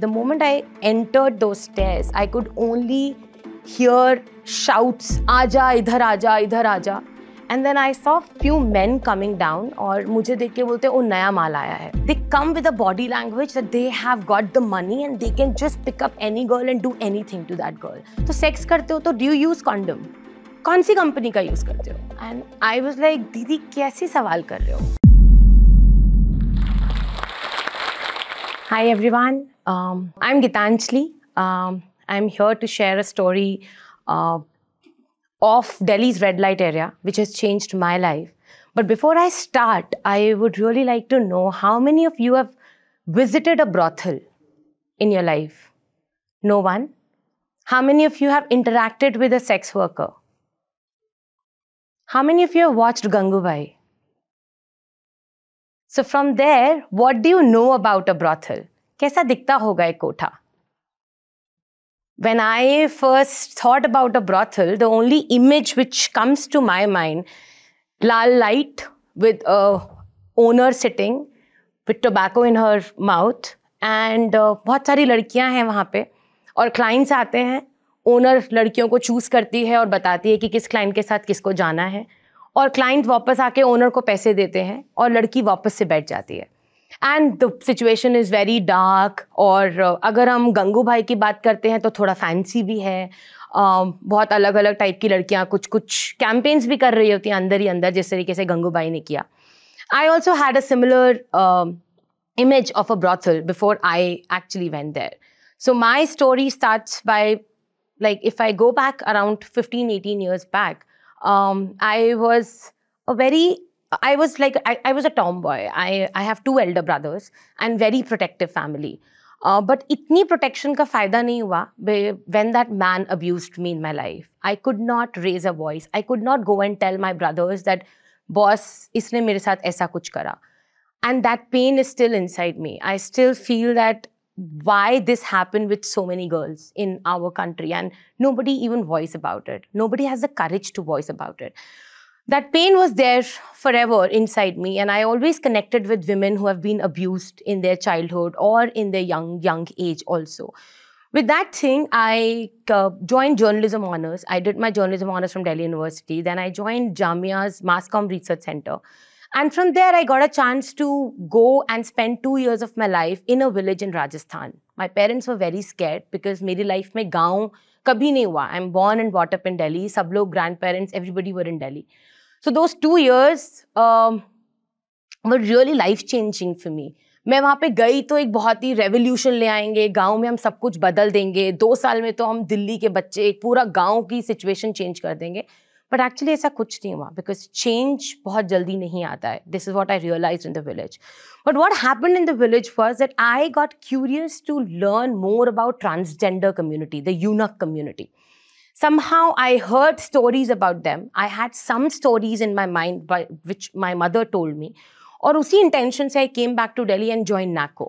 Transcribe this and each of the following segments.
The moment I entered those stairs, I could only hear shouts, Aja, idhar aja, idhar aja. And then I saw few man coming down और मुझे देख के बोलते ओ नया माल आया है they come with a body language that they have got the money and they can just pick up any girl and do anything to that girl तो सेक्स करते हो तो डू यूज कॉन्डम कौन सी company का use करते हो and I was like दीदी कैसे सवाल कर रहे हो Hi, everyone. Um, I'm Gitanjali. Um, I'm here to share a story uh, of Delhi's red light area, which has changed my life. But before I start, I would really like to know how many of you have visited a brothel in your life? No one? How many of you have interacted with a sex worker? How many of you have watched Gangubai? So from there what do you know about a brothel कैसा दिखता होगा एक कोठा when I first thought about a brothel the only image which comes to my mind लाल light with owner sitting with tobacco in her mouth and बहुत सारी लड़कियां हैं वहां पे और क्लाइंट्स आते हैं ओनर लड़कियों को चूज करती है और बताती है कि किस क्लाइंट के साथ किसको जाना है और क्लाइंट वापस आके ओनर को पैसे देते हैं और लड़की वापस से बैठ जाती है and the situation is very dark और uh, अगर हम गंगू भाई की बात करते हैं तो थोड़ा फैंसी भी है um, बहुत अलग अलग टाइप की लड़कियाँ कुछ कुछ कैंपेन्स भी कर रही होती हैं अंदर ही अंदर जिस तरीके से गंगू भाई ने किया I also had a similar image of a brothel before I actually went there so my story start by like if I go back around fifteen eighteen years back um, I was a very I was like I, I was a tomboy. I, I have two elder brothers and very protective family. Uh, but itni protection ka fayda nahi hua when that man abused me in my life. I could not raise a voice. I could not go and tell my brothers that boss isne mere saath aisa kuch kara. And that pain is still inside me. I still feel that why this happened with so many girls in our country and nobody even voice about it nobody has the courage to voice about it that pain was there forever inside me and i always connected with women who have been abused in their childhood or in their young young age also with that thing i uh, joined journalism honors i did my journalism honors from delhi university then i joined jamia's mass comm research center and from there, I got a chance to go and spend two years of my life in a village in Rajasthan. My parents were very scared because मेरी life में गाँव कभी नहीं हुआ. I'm born and brought up in Delhi. सब लोग grandparents, everybody were in Delhi. So those two years um, were really life changing for me. मैं वहाँ पे गई तो एक बहुत ही रेवोल्यूशन ले आएंगे गांव में हम सब कुछ बदल देंगे दो साल में तो हम दिल्ली के बच्चे एक पूरा गांव की सिचुएशन चेंज कर देंगे बट एक्चुअली ऐसा कुछ नहीं हुआ बिकॉज चेंज बहुत जल्दी नहीं आता है this is what I realize in the village but what happen in the village was that I got curious to learn more about transgender community the eunuch community somehow I heard stories about them. I had some stories in my mind which my mother told me. Or usi intention se I came back to Delhi and joined NACO.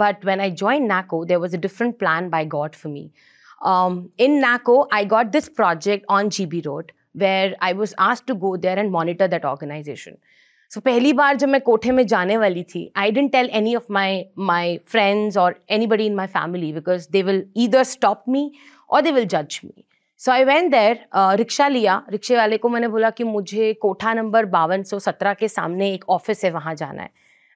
But when I joined NACO, there was a different plan by God for me. Um, in NACO, I got this project on GB Road where I was asked to go there and monitor that organization so पहली बार जब मैं कोठे में जाने वाली थी I didn't tell any of my my friends or anybody in my family because they will either stop me or they will जज मी सो आई वेंट देर रिक्शा लिया रिक्शे वाले को मैंने बोला कि मुझे कोठा नंबर बावन सौ सत्रह के सामने एक ऑफिस है वहाँ जाना है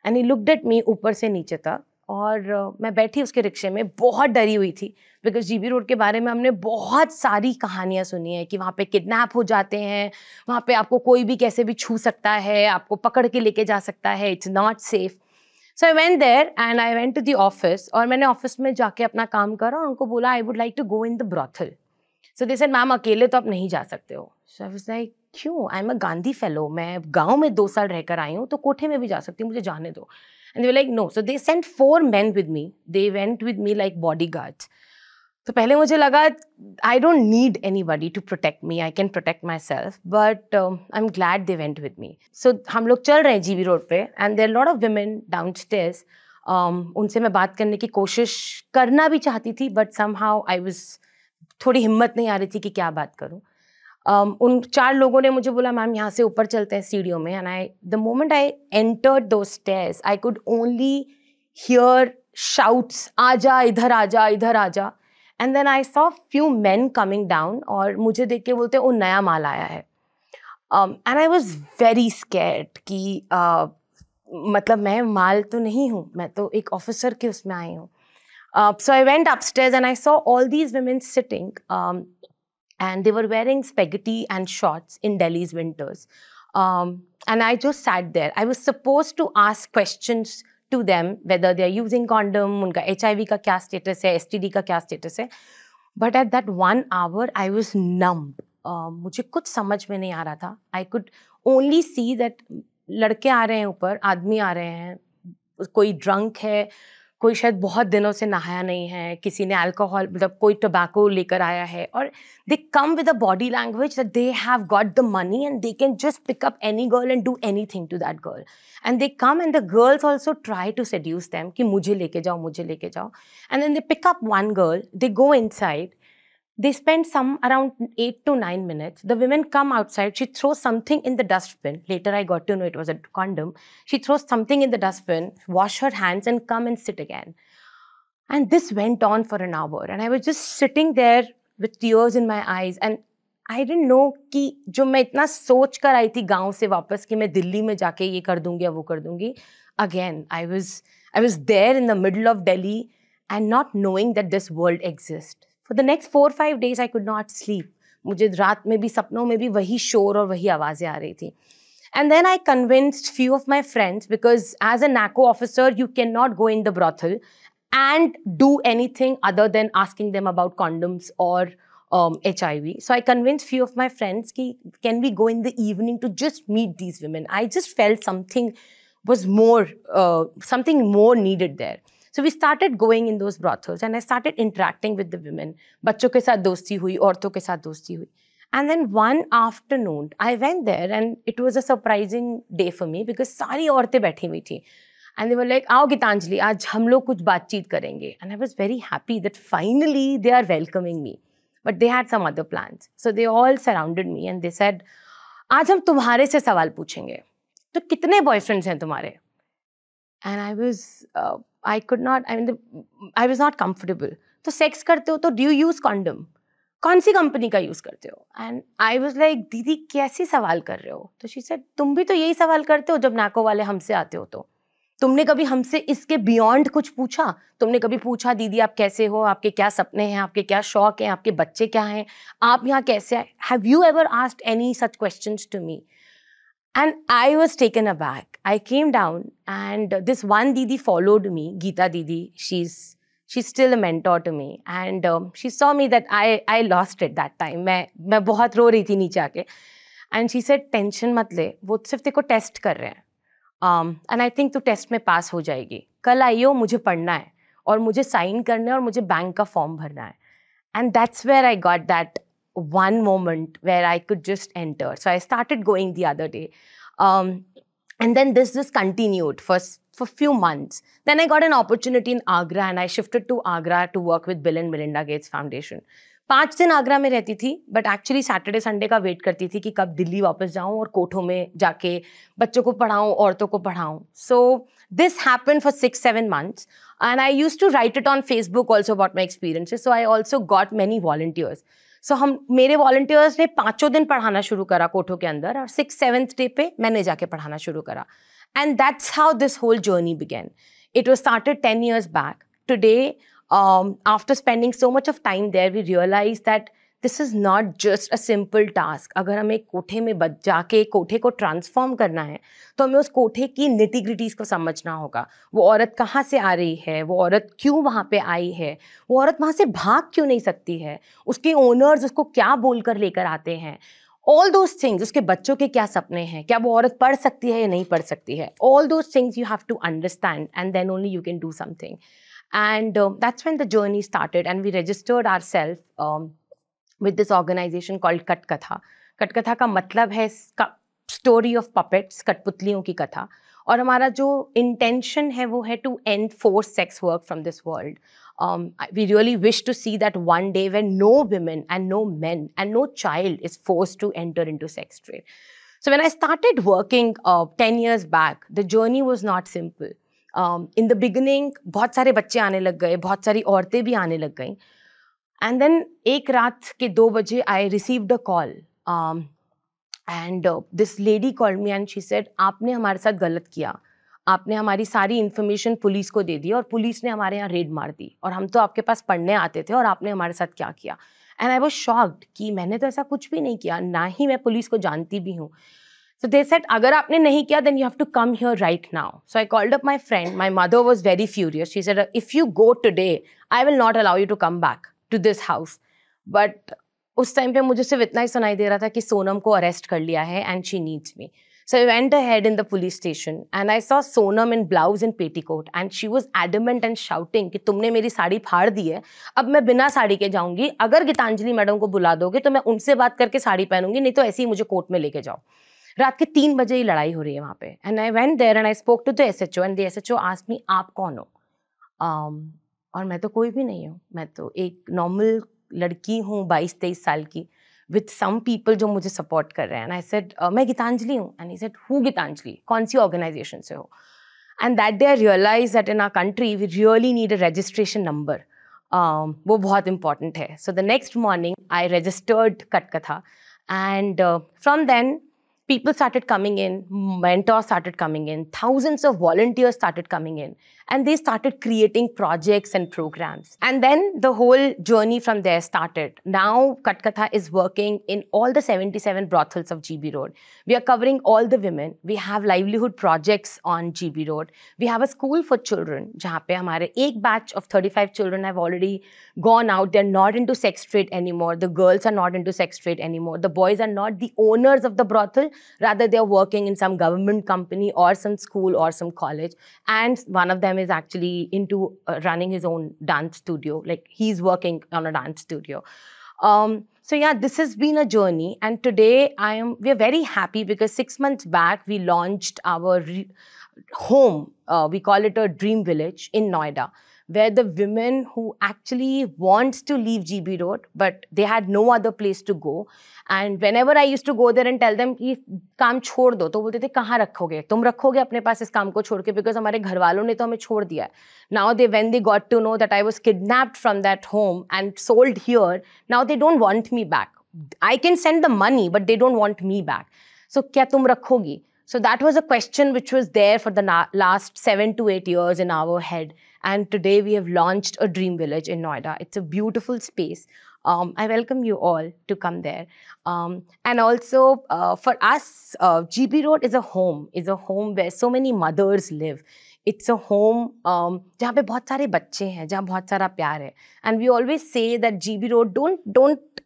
and he looked at me ऊपर से नीचे तक और मैं बैठी उसके रिक्शे में बहुत डरी हुई थी बिकॉज जी रोड के बारे में हमने बहुत सारी कहानियाँ सुनी है कि वहाँ पे किडनैप हो जाते हैं वहाँ पे आपको कोई भी कैसे भी छू सकता है आपको पकड़ के लेके जा सकता है it's not safe so I went there and I went to the office और मैंने ऑफिस में जाके अपना काम करा और उनको बोला I would like to go in the brothel so they sir ma'am अकेले तो आप नहीं जा सकते हो सो आई लाइक क्यों I am a Gandhi fellow मैं गाँव में दो साल रहकर आई हूँ तो कोठे में भी जा सकती हूँ मुझे जाने दो and they like no so they sent four men with me they went with me like body bodyguards. तो पहले मुझे लगा I don't need anybody to protect me I can protect myself but I am glad they went with me so हम लोग चल रहे हैं G B road पे and there lot of women downstairs उनसे मैं बात करने की कोशिश करना भी चाहती थी but somehow I was थोड़ी हिम्मत नहीं आ रही थी कि क्या बात करूँ um, उन चार लोगों ने मुझे बोला मैम यहाँ से ऊपर चलते हैं सीढ़ियों में and I the moment I enter to stage I could only hear shouts आ जा इधर आ जा इधर आ जा and then I saw few man coming down और मुझे देख के बोलते वो नया माल आया है and I was very scared कि uh, मतलब मैं माल तो नहीं हूँ मैं तो एक ऑफिसर के उसमें आई हूँ so I went upstage and I saw all these women sitting and they were wearing spaghetti and shorts in Delhi's winters. Um, and I just sat there. I was supposed to ask questions to them, whether they're using condom, unka HIV ka kya status hai, STD ka kya status hai. But at that one hour, I was numb. Um, मुझे कुछ समझ में नहीं आ रहा था I could only see that लड़के आ रहे हैं ऊपर आदमी आ रहे हैं कोई ड्रंक है कोई शायद बहुत दिनों से नहाया नहीं है किसी ने अल्कोहल मतलब कोई टोबैको लेकर आया है और they come with a body language that they have got the money and they can just pick up any girl and do anything to that girl and they come and the girls also try to seduce them कि मुझे लेके जाओ मुझे लेके जाओ and then they pick up one girl they go inside They spend some around eight to nine minutes. The women come outside. She throws something in the dustbin. Later, I got to know it was a condom. She throws something in the dustbin, wash her hands, and come and sit again. And this went on for an hour. And I was just sitting there with tears in my eyes. And didn't know ki jo मैं इतना सोच कर आई थी गांव से वापस कि मैं दिल्ली में जाके ये कर दूंगी या वो कर दूंगी Again, I was I was there in the middle of Delhi and not knowing that this world exists. For the next four five days I could not sleep मुझे रात में भी सपनों में भी वही शोर और वही आवाज़ें आ रही थी And then I convinced few of my friends because as a NACO officer, you cannot go in the brothel and do anything other than asking them about condoms or um, HIV. So I convinced few of my friends, ki, can we go in the evening to just meet these women? I just felt something was more, uh, something more needed there. So we started going in those brothels and I started interacting with the women. बच्चों के साथ दोस्ती हुई औरतों के साथ दोस्ती हुई And then one afternoon, I went there and it was a surprising day for me because सारी औरतें बैठी हुई थी And they were like, आओ गीतांजलि आज हम लोग कुछ बातचीत करेंगे And I was very happy that finally they are welcoming me. But they had some other plans. So they all surrounded me and they said, आज हम तुम्हारे से सवाल पूछेंगे तो कितने बॉयफ्रेंड्स हैं तुम्हारे and I was I could not I mean I was not comfortable तो सेक्स करते हो तो डू यूज़ कॉन्डम कौन सी कंपनी का यूज़ करते हो एंड आई वॉज लाइक दीदी कैसे सवाल कर रहे हो तो शी सेड तुम भी तो यही सवाल करते हो जब नाको वाले हमसे आते हो तो तुमने कभी हमसे इसके बियॉन्ड कुछ पूछा तुमने कभी पूछा दीदी आप कैसे हो आपके क्या सपने हैं आपके क्या शौक हैं आपके बच्चे क्या हैं आप यहाँ कैसे आए have you ever asked any such question to me And I was taken aback. I came down and this one Didi followed me, Geeta Didi. She's she's still a mentor to me. And um, she saw me that I I lost it that time. Main, main bahut ro rahi thi and she said, tension mat le, wo sirf teko test kar rahe um, and I think tu test mein pass ho jayegi. Kal aiyo, mujhe padhna hai. Aur mujhe sign karna hai aur mujhe bank form bharna And that's where I got that one moment where I could just enter. So I started going the other day. Um, and then this just continued for for few months. Then I got an opportunity in Agra and I shifted to Agra to work with Bill and Melinda Gates Foundation. पाँच दिन आगरा में रहती थी but actually Saturday Sunday का wait करती थी कि कब दिल्ली वापस जाऊं और कोठों में जाके बच्चों को पढ़ाऊं औरतों को पढ़ाऊं so this happen for six seven months and I use to write it on Facebook also about my experiences so I also got many volunteers so so, हम मेरे वॉल्टियर्स ने पाँचों दिन पढ़ाना शुरू करा कोठो के अंदर और सिक्स सेवन्थ डे पे मैंने जाके पढ़ाना शुरू करा and that's how this whole journey began it was started ten years back today after spending so much of time there we realise that this is not just a simple task अगर हमें कोठे में बच जाके कोठे को transform करना है तो हमें उस कोठे की नितिग्रिटीज़ को समझना होगा वो औरत कहाँ से आ रही है वो औरत क्यों वहाँ पे आई है वो औरत वहाँ से भाग क्यों नहीं सकती है उसके ओनर्स उसको क्या बोल कर लेकर आते हैं ऑल दोज थिंग्स उसके बच्चों के क्या सपने हैं क्या वो औरत पढ़ सकती है या नहीं पढ़ सकती है all those things you have to understand and then only you can do something and that's when the journey started and we registered ourself with this organisation called Katkatha Katkatha का मतलब है स्टोरी ऑफ पपेट्स कठपुतलियों की कथा और हमारा जो intention है वो है to end force sex work from this world we really wish to see that one day when no women and no man and no child is force to enter into sex trade so when I started working ten years back the journey was not simple in the beginning बहुत सारे बच्चे आने लग गए बहुत सारी औरतें भी आने लग गई एंड देन एक रात के दो बजे I receive a call and this lady call me and she said आपने हमारे साथ गलत किया आपने हमारी सारी इन्फॉर्मेशन पुलिस को दे दी और पुलिस ने हमारे यहाँ रेड मार दी और हम तो आपके पास पढ़ने आते थे और आपने हमारे साथ क्या किया एंड आई वॉज शॉक्ड कि मैंने तो ऐसा कुछ भी नहीं किया ना ही मैं पुलिस को जानती भी हूँ सो दे सेट अगर आपने नहीं किया then you have to come here right now so I called up my friend my mother was very furious she said if you go today I will not allow you to come back to this house but उस time पे मुझे सिर्फ इतना ही सुनाई दे रहा था कि सोनम को अरेस्ट कर लिया है and she needs me so I went in the police station and I saw Sonam in blouse in petticoat and she was adamant and shouting कि तुमने मेरी साड़ी फाड़ दी है अब मैं बिना साड़ी के जाऊंगी अगर गीतांजलि मैडम को बुला दोगे तो मैं उनसे बात करके साड़ी पहनूंगी नहीं तो ऐसे ही मुझे कोर्ट में लेके जाओ रात के तीन बजे ही लड़ाई हो रही है वहाँ पे and I went there and I spoke to the S H O and the S H O ask me आप कौन हो um, और मैं तो कोई भी नहीं हूँ मैं तो एक नॉर्मल लड़की हूँ बाईस तेईस साल की विथ सम पीपल जो मुझे सपोर्ट कर रहे हैं एंड आई सेड मैं गीतांजलि हूँ and I said who Geetanjali कौन सी ऑर्गेनाइजेशन से हो and that day I realise that in our country we really need a registration number वो बहुत इंपॉर्टेंट है so the next morning I registered Katkatha and from then people started coming in मैंटॉ started coming in thousands of volunteers started coming in and they started creating projects and programs. And then the whole journey from there started. Now Katkatha is working in all the 77 brothels of GB Road. We are covering all the women. We have livelihood projects on GB Road. We have a school for children, where our batch of 35 children have already gone out. They're not into sex trade anymore. The girls are not into sex trade anymore. The boys are not the owners of the brothel. Rather, they're working in some government company or some school or some college. And one of them is actually into uh, running his own dance studio. Like he's working on a dance studio. Um, so yeah, this has been a journey, and today I am. We are very happy because six months back we launched our home. Uh, we call it a dream village in Noida where the women who actually want to leave GB Road, but they had no other place to go. And whenever I used to go there and tell them, if kaam chhod do, to bolte the, kahan rakhoge? Tum rakhoge apne paas is kaam ko chhod because hamare ghar walon ne to hume chhod Now they, when they got to know that I was kidnapped from that home and sold here, now they don't want me back. I can send the money, but they don't want me back. So kya tum rakhogi? So that was a question which was there for the na- last seven to eight years in our head. And today we have launched a dream village in Noida. It's a beautiful space. Um, I welcome you all to come there. Um, and also uh, for us, uh, GB Road is a home, is a home where so many mothers live. It's a a lot of children सारे बच्चे a lot of love प्यार है and we always say that G B road don't don't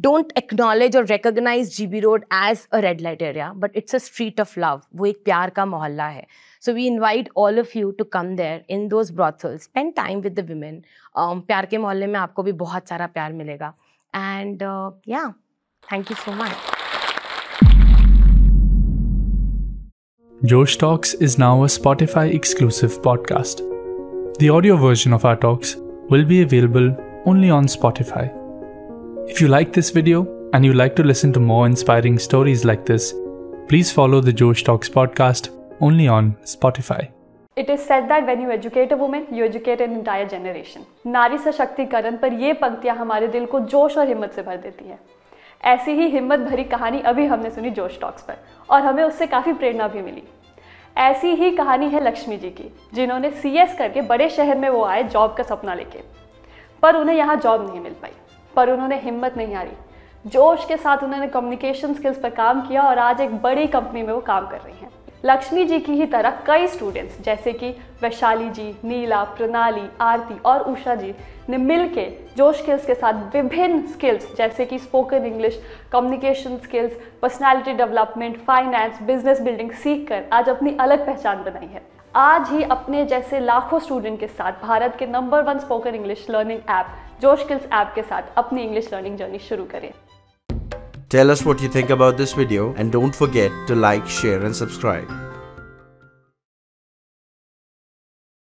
don't acknowledge or recognize GB Road as a red light area, but it's a street of love. वो एक प्यार का मोहल्ला है. So we invite all of you to come there in those brothels. Spend time with the women. Um, प्यार के मोहल्ले में आपको भी बहुत सारा प्यार मिलेगा. And uh, yeah, thank you so much. Josh Talks is now a Spotify exclusive podcast. The audio version of our talks will be available only on Spotify. If you like this video and you'd like to listen to more inspiring stories like this, please follow the Josh Talks podcast only on Spotify. It is said that when you educate a women you educate an entire generation नारी सशक्तिकरण पर ये पंक्तियाँ हमारे दिल को जोश और हिम्मत से भर देती है ऐसी ही हिम्मत भरी कहानी अभी हमने सुनी जोश टॉक्स पर और हमें उससे काफ़ी प्रेरणा भी मिली ऐसी ही कहानी है लक्ष्मी जी की जिन्होंने सी करके बड़े शहर में वो आए जॉब का सपना लेके पर उन्हें यहाँ जॉब नहीं मिल पाई पर उन्होंने हिम्मत नहीं हारी जोश के साथ उन्होंने कम्युनिकेशन स्किल्स पर काम किया और आज एक बड़ी कंपनी में वो काम कर रही हैं लक्ष्मी जी की ही तरह कई स्टूडेंट्स जैसे कि वैशाली जी नीला प्रणाली आरती और उषा जी ने के जोश स्किल्स के साथ विभिन्न स्किल्स जैसे कि spoken English communication skills personality development finance business building सीख कर आज अपनी अलग पहचान बनाई है आज ही अपने जैसे लाखों स्टूडेंट के साथ भारत के number one spoken English learning app Josh skills app के साथ अपनी इंग्लिश लर्निंग जर्नी शुरू करें Tell us what you think about this video and don't forget to like, share and subscribe.